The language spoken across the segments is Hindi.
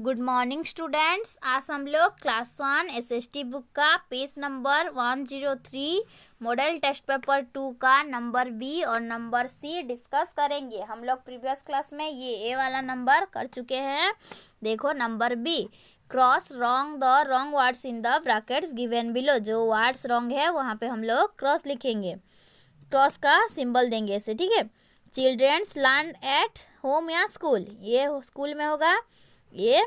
गुड मॉर्निंग स्टूडेंट्स आज हम लोग क्लास वन एसएसटी बुक का page number one zero three model test paper two का नंबर बी और नंबर सी डिस्कस करेंगे हम लोग प्रीवियस क्लास में ये ए वाला नंबर कर चुके हैं देखो number B cross wrong the wrong words in the brackets given below जो वर्ड्स रॉन्ग है वहाँ पर हम लोग क्रॉस लिखेंगे क्रॉस का सिंबल देंगे ऐसे ठीक है चिल्ड्रेंस लर्न एट होम या स्कूल ये स्कूल में होगा ए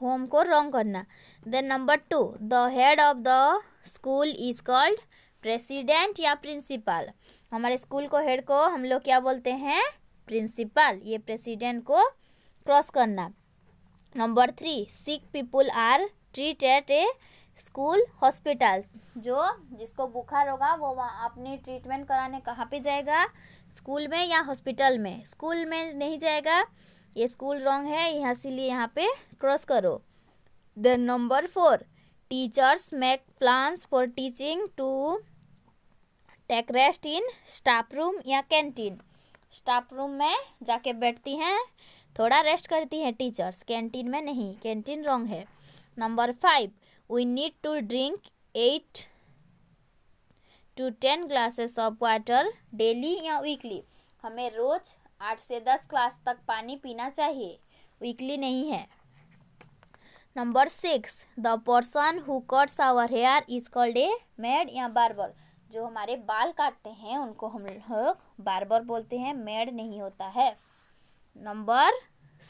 होम को रंग करना then number two the head of the school is called president या प्रिंसिपल हमारे स्कूल को हेड को हम लोग क्या बोलते हैं प्रिंसिपल ये प्रेसिडेंट को क्रॉस करना number three sick people are treat at a school hospital जो जिसको बुखार होगा वो वहाँ अपनी ट्रीटमेंट कराने कहाँ पे जाएगा स्कूल में या हॉस्पिटल में स्कूल में नहीं जाएगा ये स्कूल रॉन्ग है यहाँ लिए यहाँ पे क्रॉस करो then number four teachers make plans for teaching to take rest in staff room या कैंटीन स्टाफ रूम में जाके बैठती हैं थोड़ा रेस्ट करती हैं टीचर्स कैंटीन में नहीं कैंटीन रॉन्ग है number five we need to drink eight to ten glasses of water daily या वीकली हमें रोज आठ से दस क्लास तक पानी पीना चाहिए वीकली नहीं है number six the person who cuts our hair is called a maid या बार्बर जो हमारे बाल काटते हैं उनको हम लोग बार्बर बोलते हैं मेड नहीं होता है number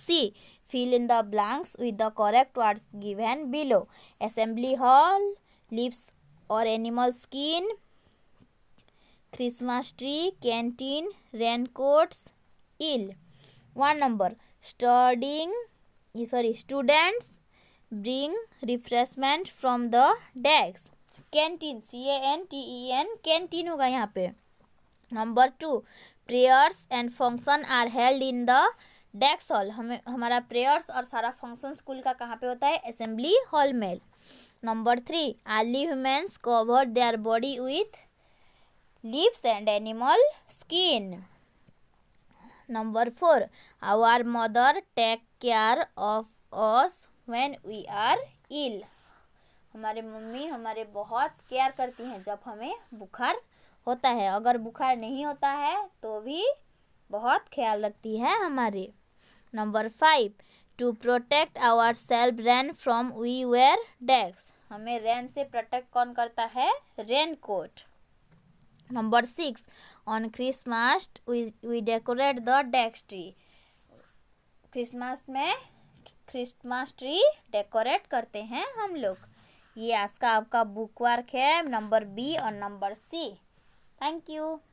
C fill in the blanks with the correct words given below assembly hall lips और animal skin Christmas tree canteen raincoats ill one number studying eh, sorry students bring refreshment from the desk canteen C A N T E N canteen होगा यहाँ पे number two prayers and function are held in the डेक्स हॉल हमें हमारा प्रेयर्स और सारा फंक्शन स्कूल का कहाँ पे होता है असेंबली हॉल में number three early humans cover their body with lips and animal skin number four our mother take care of us when we are ill हमारे मम्मी हमारे बहुत केयर करती हैं जब हमें बुखार होता है अगर बुखार नहीं होता है तो भी बहुत ख्याल रखती है हमारे number five to protect our self rain from we wear desk हमें रेन से प्रोटेक्ट कौन करता है raincoat number six on Christmas we decorate the डेक्स ट्री क्रिसमस में क्रिसमस ट्री डेकोरेट करते हैं हम लोग ये आज का आपका बुक वर्क है नंबर बी और नंबर सी थैंक यू